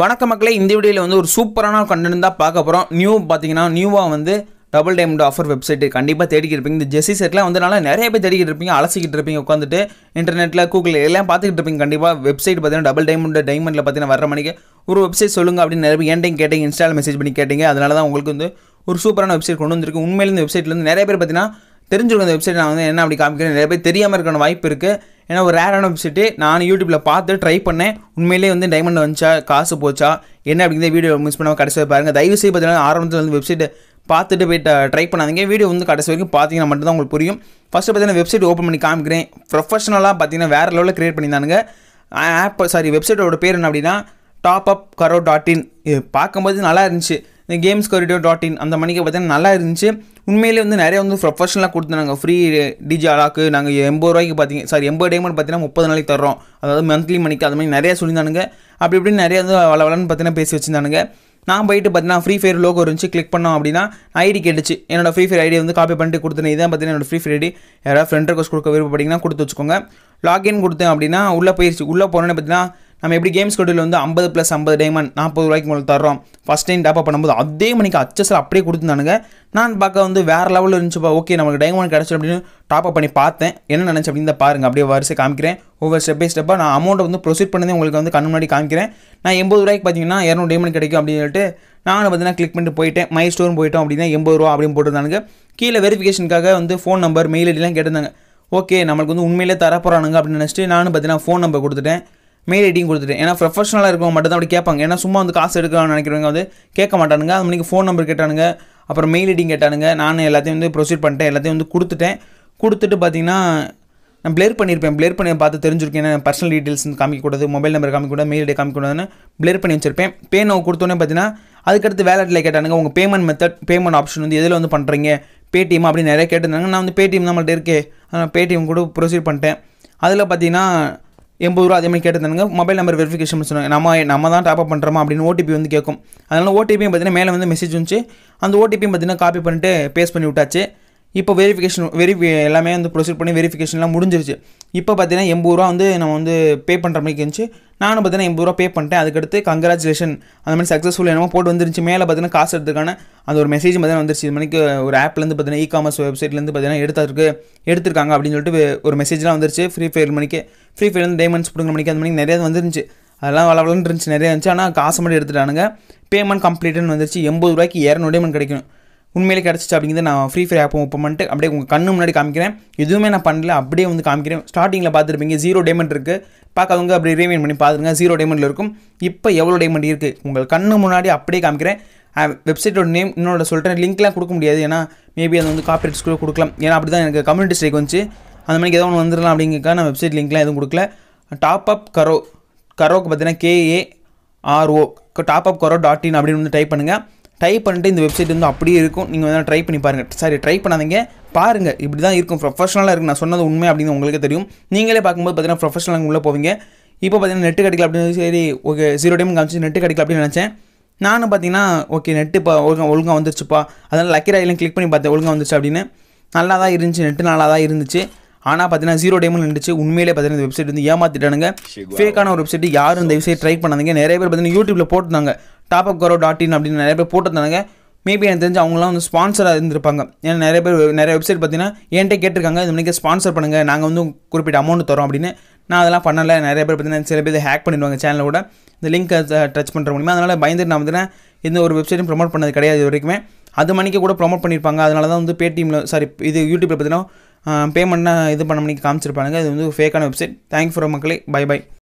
வணக்க மக்களை இந்த வீடியோவில் வந்து ஒரு சூப்பரான கண்டென்ட் தான் பார்க்க போகிறோம் நியூ பார்த்தீங்கன்னா நியூவாக வந்து டபுள் டைமண்ட் ஆஃபர் வெப்சைட் கண்டிப்பாக தேடிக்கிட்டு இருப்பீங்க இந்த ஜெஸி செட்லாம் நல்லா நிறைய பேர் தேடிக்கிட்டு இருப்பீங்க அலசிக்கிட்டு இருப்பீங்க உட்காந்துட்டு இன்டர்நெட்டில் கூகுள் எல்லாம் பார்த்துக்கிட்டு இருப்பீங்க கண்டிப்பாக வெப்சைட் பார்த்தீங்கன்னா டபுள் டைமண்ட் டைமண்டில் பார்த்தீங்கன்னா வர மணிக்கு ஒரு வெப்சைட் சொல்லுங்க அப்படின்னு நிறைய ஏன் கேட்டீங்க இன்ஸ்டால் மெசேஜ் பண்ணி கேட்டீங்க அதனால தான் உங்களுக்கு வந்து ஒரு சூப்பரான வெப்சைட் கொண்டு வந்திருக்கு உண்மையிலேருந்து வெப்சைட்லேருந்து நிறைய பேர் பார்த்தீங்கன்னா தெரிஞ்சுக்கணும் அந்த வெப்சைட் நான் வந்து என்ன அப்படி காமிக்கிறேன் நிறைய பேர் தெரியாமல் இருக்கணும் வாய்ப்பு இருக்குது ஏன்னா ஒரு ரேரான வெப்சைட்டு நான் யூடியூப்பில் பார்த்து ட்ரை பண்ணேன் உண்மையிலே வந்து டைமண்ட் வந்துச்சா காசு போச்சா என்ன அப்படிங்கிறத வீடியோ மிஸ் பண்ணாமல் கடைசி பாருங்கள் செய்து பார்த்தீங்கன்னா ஆரம்பத்தில் வந்து வெப்சைட் பார்த்துட்டு போய்ட்டு ட்ரை பண்ணாதீங்க வீடியோ வந்து கடைசி வரைக்கும் பார்த்தீங்கன்னா மட்டும்தான் உங்களுக்கு புரியும் ஃபஸ்ட்டு பார்த்தீங்கன்னா வெப்சைட் ஓப்பன் பண்ணி காமிக்கிறேன் ப்ரொஃபஷனலாக பார்த்தீங்கன்னா வேறு லெவலில் க்ரியேட் பண்ணியிருந்தானுங்க ஆப் சாரி வெப்சைட்டோட பேர் என்ன அப்படின்னா டாப் அப் கரோ டாட் இன் இது பார்க்கும்போது நல்லா இருந்துச்சு இந்த கேம்ஸ் கொரிடோ டாட் இன் அந்த மணிக்கு பார்த்தீங்கன்னா நல்லா இருந்துச்சு உண்மையிலே வந்து நிறைய வந்து ப்ரொஃபஷனலாக கொடுத்தாங்க ஃப்ரீ டிஜி அலாக்கு நாங்கள் எண்பது ரூபாய்க்கு பார்த்தீங்க சாரி எண்பது டேமெண்ட் பார்த்தீங்கன்னா முப்பது நாளைக்கு தர்றோம் அதாவது மந்த்லி மணிக்கு அது மாதிரி நிறையா சொல்லியிருந்தானுங்க அப்படி இப்படின்னு நிறைய வந்து வளவலன்னு பார்த்தீங்கன்னா பேசி வச்சுருந்தானுங்க நான் போயிட்டு பார்த்தீங்கன்னா ஃப்ரீ ஃபயர் லோகோ இருந்துச்சு கிளிக் பண்ணோம் அப்படின்னா ஐடி கேட்டுச்சு என்னோட ஃப்ரீ ஃபயர் ஐடி வந்து காப்பி பண்ணிட்டு கொடுத்தேன் இதான் பார்த்தீங்கன்னா என்னோட ஃப்ரீ ஃபயர் ஐடி யாராவது ஃப்ரெண்ட் ரெக்வஸ்ட் கொடுக்க விருப்பப்பட்டீங்கன்னா கொடுத்து வச்சுக்கோங்க லாகின் கொடுத்தேன் அப்படின்னா உள்ளே போயிடுச்சு உள்ளே போனோன்னே பார்த்தீங்கன்னா நம்ம எப்படி கேம்ஸ் ஸ்கெடியூல் வந்து ஐம்பது ப்ளஸ் ஐம்பது டைமண்ட் நாற்பது ரூபாய்க்கு உங்களுக்கு தர்றோம் ஃபஸ்ட் டைம் டாப்அப் பண்ணும்போது அதே மணிக்கு அச்சஸில் அப்படியே கொடுத்துருந்தானுங்க நான் பார்க்க வந்து வேறு லெவலில் இருந்துச்சுப்பா ஓகே நமக்கு டைமண்ட் கிடச்சி அப்படின்னு டாப்அப் பண்ணி பார்த்தேன் என்ன நினச்சி அப்படின்னு பாருங்கள் அப்படியே வரிசை காமிக்கிறேன் ஒவ்வொரு ஸ்டெப் பை ஸ்டெப்பாக நான் அமௌண்ட்டை வந்து ப்ரொசீட் பண்ணதே உங்களுக்கு வந்து கண் முன்னாடி காமிக்கிறேன் நான் எண்பது ரூபாய்க்கு பார்த்தீங்கன்னா இரநூறு டைமண்ட் கிடைக்கும் அப்படின்னு சொல்லிட்டு நானும் பார்த்தீங்கன்னா கிளிக் பண்ணிட்டு போயிட்டேன் மை ஸ்டோர்னு போயிட்டோம் அப்படின்னா எண்பது ரூபா அப்படின்னு போட்டிருந்தானுங்க கீழே வெரிஃபிகேஷனுக்காக வந்து ஃபோன் நம்பர் மெயில் ஐடிலாம் கேட்டிருந்தாங்க ஓகே நம்மளுக்கு வந்து உண்மையிலே தரப்போகிறானுங்க அப்படின்னு நினச்சிட்டு நானும் பார்த்தீங்கன்னா ஃபோன் நம்பர் கொடுத்துட்டேன் மெயில் ஐடியும் கொடுத்துட்டு ஏன்னா ப்ரொஃபஷனலாக இருக்கவங்க மட்டும் தான் அப்படி கேட்பாங்க ஏன்னா சும்மா வந்து காசு எடுக்கலாம்னு நினைக்கிறவங்க வந்து கேட்க மாட்டானுங்க அது மணிக்கு ஃபோன் நம்பர் கேட்டானுங்க அப்புறம் மெயில் ஐடியும் கேட்டானுங்க நான் எல்லாத்தையும் வந்து ப்ரொசீட் பண்ணிட்டேன் எல்லாத்தையும் வந்து கொடுத்துட்டேன் கொடுத்துட்டு பார்த்தீங்கன்னா நான் பிளேர் பண்ணியிருப்பேன் பிளேர் பண்ணி பார்த்து தெரிஞ்சிருக்கேன் பர்சனல் டீட்டெயில்ஸ் காமிக்கக்கூடாது மொபைல் நம்பர் காமிக்கூடாது மெயில் ஐடி காமிக்கூடாதுன்னு பிளேர் பண்ணி வச்சிருப்பேன் பே நான் கொடுத்தோன்னே பார்த்தீங்கன்னா அதுக்கடுத்து வேலட்டில் கேட்டானுங்க உங்கள் பேமெண்ட் மெத்தட் பேமெண்ட் ஆப்ஷன் வந்து எதில் வந்து பண்ணுறீங்க பேடிஎம் அப்படின்னு நிறைய கேட்டிருந்தாங்க நான் வந்து பேடிஎம் நம்மள்ட்ட இருக்கே அதனால் பேடிஎம் கூட ப்ரொசீட் பண்ணிட்டேன் அதில் பார்த்தீங்கன்னா எண்பது ரூபா அதே மாதிரி கேட்டிருந்தாங்க மொபைல் நம்பர் வெரிஃபிகேஷன் சொன்னாங்க நம்ம நம்ம தான் டாப் அப் பண்ணுறோமா அப்படின்னு ஓடிபி வந்து கேட்கும் அதனால் ஓடிபியும் பார்த்தீங்கன்னா மேலே வந்து மெசேஜ் வந்துச்சு அந்த ஓடிபியும் பார்த்தீங்கன்னா காப்பி பண்ணிட்டு பேஸ் பண்ணி விட்டாச்சு இப்போ வெரிஃபிகேஷன் வெரிஃபி எல்லாமே வந்து ப்ரொசீட் பண்ணி வெரிஃபிகேஷன்லாம் முடிஞ்சிருச்சு இப்போ பார்த்தீங்கன்னா எண்பது ரூபா வந்து நம்ம வந்து பே பண்ணுற மாதிரி இருந்துச்சு நானும் பார்த்தீங்கன்னா எண்பது ரூபா பே பண்ணிட்டேன் அதுக்கடுத்து கங்க்ராச்சுலேஷன் அந்த மாதிரி சக்ஸஸ்ஃபுல் என்னமோ போட்டு வந்துருச்சு மேலே பார்த்தீங்கன்னா காசு எடுத்துக்கான அந்த ஒரு மெசேஜ் பார்த்தீங்கன்னா வந்துருச்சு இது மணிக்கு ஒரு ஆப்லேருந்து பார்த்தீங்கன்னா இ காமர்ஸ் வெப்சைட்லேருந்து பார்த்தீங்கன்னா எடுத்தாருக்கு எடுத்திருக்காங்க அப்படின்னு சொல்லிட்டு ஒரு மெசேஜ்லாம் வந்துருச்சு ஃப்ரீ ஃபயர் மணிக்கு ஃப்ரீ ஃபயர்லேருந்து டைமண்ட்ஸ் பிடிக்கிற மணிக்கு அந்த மணிக்கு நிறையா வந்துருந்துச்சு அதெல்லாம் வளவலன்னு இருந்துச்சு நிறையா இருந்துச்சு ஆனால் காசு மட்டும் எடுத்துட்டானுங்க பேமெண்ட் கம்ப்ளீட்டுன்னு வந்துருச்சு எண்பது ரூபாய்க்கு இரநூறு டைமண்ட் கிடைக்கணும் உண்மையிலே கிடச்சிச்சு அப்படிங்கிறத நான் ஃப்ரீ ஃபயர் ஆப்பும் ஓப்பன் பண்ணிட்டு அப்படியே உங்கள் கண்ணு முன்னாடி காமிக்கிறேன் எதுவுமே நான் பண்ணல அப்படியே வந்து காமிக்கிறேன் ஸ்டார்டிங்கில் பார்த்துருப்பீங்க ஜீரோ டைமண்ட் இருக்குது பார்க்காதவங்க அப்படி ரீவைன் பண்ணி பார்த்துருங்க ஜீரோ டைமண்டில் இருக்கும் இப்போ எவ்வளோ டைமண்ட் இருக்குது உங்கள் கண்ணு முன்னாடி அப்படியே காமிக்கிறேன் வெப்சைட்டோட நேம் இன்னோட சொல்கிறேன் லிங்க்லாம் கொடுக்க முடியாது ஏன்னா மேபி அது வந்து காப்பரேட்ஸ் கூட கொடுக்கலாம் ஏன்னா அப்படி தான் எனக்கு கம்யூனிட்டி ஸ்ட்ரைக் வந்துச்சு அந்த மாதிரி ஏதோ ஒன்று வந்துடலாம் அப்படிங்கிறக்காக நான் வெப்சைட் லிங்க்லாம் எதுவும் கொடுக்கல டாப் அப் கரோ கரோக்கு பார்த்தீங்கன்னா கேஏஆர்ஓ டாப் அப் கரோ டாட் இன் அப்படின்னு வந்து டைப் பண்ணுங்கள் டைப் பண்ணிட்டு இந்த வெப்சைட் வந்து அப்படியே இருக்கும் நீங்கள் வேணால் ட்ரை பண்ணி பாருங்கள் சாரி ட்ரை பண்ணாதீங்க பாருங்கள் இப்படி தான் இருக்கும் ப்ரொஃபஷனலாக இருக்கும் நான் சொன்னது உண்மை அப்படின்னு உங்களுக்கு தெரியும் நீங்களே பார்க்கும்போது பார்த்தீங்கன்னா ப்ரொஃபஷனலாக உள்ளே போவீங்க இப்போ பார்த்தீங்கன்னா நெட்டு கிடைக்கல அப்படின்னு சரி ஓகே ஜீரோ டைம் காமிச்சு நெட்டு கிடைக்கல அப்படின்னு நினச்சேன் நானும் பார்த்தீங்கன்னா ஓகே நெட்டு இப்போ ஒழுங்காக ஒழுங்காக வந்துருச்சுப்பா அதனால் லக்கி ராயிலையும் கிளிக் பண்ணி பார்த்தேன் ஒழுங்காக வந்துச்சு அப்படின்னு நல்லா தான் இருந்துச்சு நெட்டு நல்லா தான் இருந்துச்சு ஆனால் பார்த்தீங்கன்னா ஜீரோ டைமும் நின்றுச்சு உண்மையிலே பார்த்தீங்கன்னா இந்த வெப்சைட் வந்து ஏமாற்றிட்டானுங்க ஃபேக்கான ஒரு வெப்சைட் யாரும் இந்த வெப்சைட் ட்ரை பண்ணாதீங்க நிறைய பேர் பார்த்தீங்கன்னா யூடியூப்பில் போட்டுருந்தாங்க டாப் அப் கரோ டாட் இன் அப்படின்னு நிறைய பேர் போட்டிருந்தாங்க மேபி எனக்கு தெரிஞ்சு அவங்களாம் வந்து ஸ்பான்சராக இருந்திருப்பாங்க ஏன்னா நிறைய பேர் நிறைய வெப்சைட் பார்த்தீங்கன்னா என்கிட்ட கேட்டிருக்காங்க இது மணிக்கு ஸ்பான்சர் பண்ணுங்கள் நாங்கள் வந்து குறிப்பிட்ட அமௌண்ட் தரோம் அப்படின்னு நான் அதெல்லாம் பண்ணலை நிறைய பேர் பார்த்தீங்கன்னா சில பேர் ஹேக் பண்ணிடுவாங்க சேனலில் கூட இந்த லிங்க்கை டச் பண்ணுற மூலிமா அதனால் பயந்து நான் பார்த்தீங்கன்னா எந்த ஒரு வெப்சைட்டும் ப்ரொமோட் பண்ணது கிடையாது வரைக்குமே அது மணிக்கு கூட ப்ரொமோட் பண்ணியிருப்பாங்க அதனால தான் வந்து பேடிஎம்மில் சாரி இது யூடியூப்பில் பார்த்தீங்கன்னா பேமெண்ட்னா இது பண்ண மணிக்கு காமிச்சிருப்பாங்க இது வந்து ஃபேக்கான வெப்சைட் தேங்க்ஸ் ஃபார் மக்களே பை பை